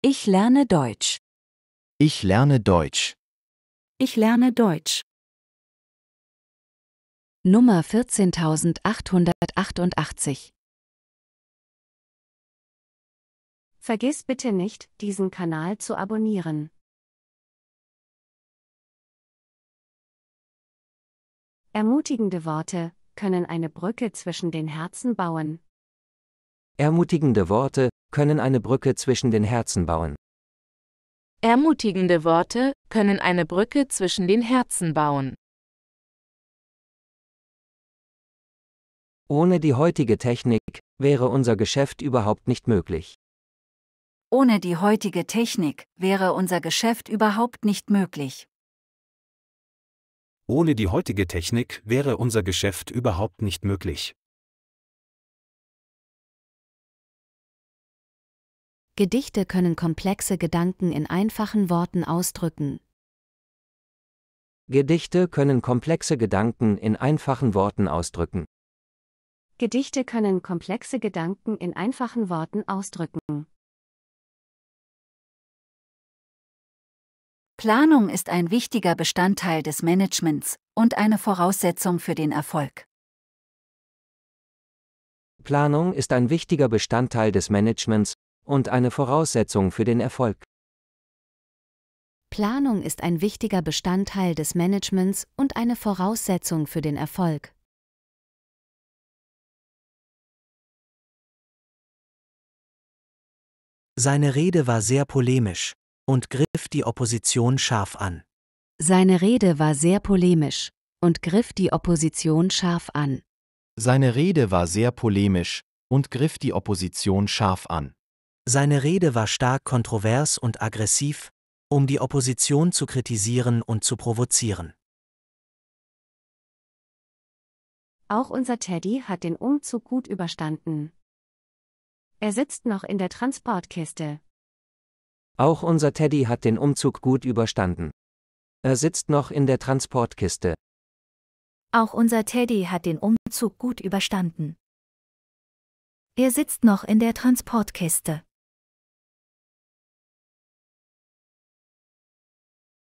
Ich lerne Deutsch. Ich lerne Deutsch. Ich lerne Deutsch. Nummer 14888 Vergiss bitte nicht, diesen Kanal zu abonnieren. Ermutigende Worte können eine Brücke zwischen den Herzen bauen. Ermutigende Worte können eine Brücke zwischen den Herzen bauen. Ermutigende Worte können eine Brücke zwischen den Herzen bauen. Ohne die heutige Technik wäre unser Geschäft überhaupt nicht möglich. Ohne die heutige Technik wäre unser Geschäft überhaupt nicht möglich. Ohne die heutige Technik wäre unser Geschäft überhaupt nicht möglich. Gedichte können komplexe Gedanken in einfachen Worten ausdrücken. Gedichte können komplexe Gedanken in einfachen Worten ausdrücken. Gedichte können komplexe Gedanken in einfachen Worten ausdrücken. Planung ist ein wichtiger Bestandteil des Managements und eine Voraussetzung für den Erfolg. Planung ist ein wichtiger Bestandteil des Managements und eine Voraussetzung für den Erfolg. Planung ist ein wichtiger Bestandteil des Managements und eine Voraussetzung für den Erfolg. Seine Rede war sehr polemisch und griff die Opposition scharf an. Seine Rede war sehr polemisch und griff die Opposition scharf an. Seine Rede war sehr polemisch und griff die Opposition scharf an. Seine Rede war stark kontrovers und aggressiv, um die Opposition zu kritisieren und zu provozieren. Auch unser Teddy hat den Umzug gut überstanden. Er sitzt noch in der Transportkiste. Auch unser Teddy hat den Umzug gut überstanden. Er sitzt noch in der Transportkiste. Auch unser Teddy hat den Umzug gut überstanden. Er sitzt noch in der Transportkiste.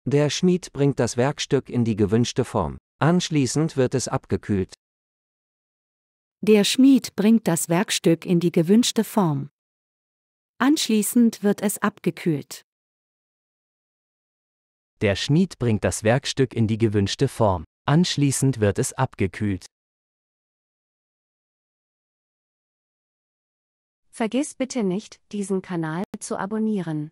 Der Schmied bringt das Werkstück in die gewünschte Form. Anschließend wird es abgekühlt. Der Schmied bringt das Werkstück in die gewünschte Form. Anschließend wird es abgekühlt. Der Schmied bringt das Werkstück in die gewünschte Form. Anschließend wird es abgekühlt. Vergiss bitte nicht, diesen Kanal zu abonnieren.